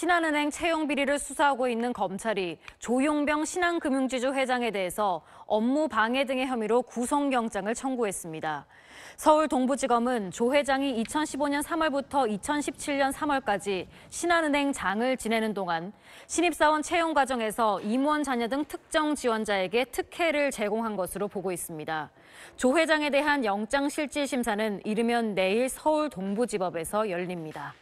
신한은행 채용 비리를 수사하고 있는 검찰이 조용병 신한금융지주 회장에 대해서 업무 방해 등의 혐의로 구속영장을 청구했습니다. 서울 동부지검은 조 회장이 2015년 3월부터 2017년 3월까지 신한은행 장을 지내는 동안 신입사원 채용 과정에서 임원 자녀 등 특정 지원자에게 특혜를 제공한 것으로 보고 있습니다. 조 회장에 대한 영장실질심사는 이르면 내일 서울 동부지법에서 열립니다.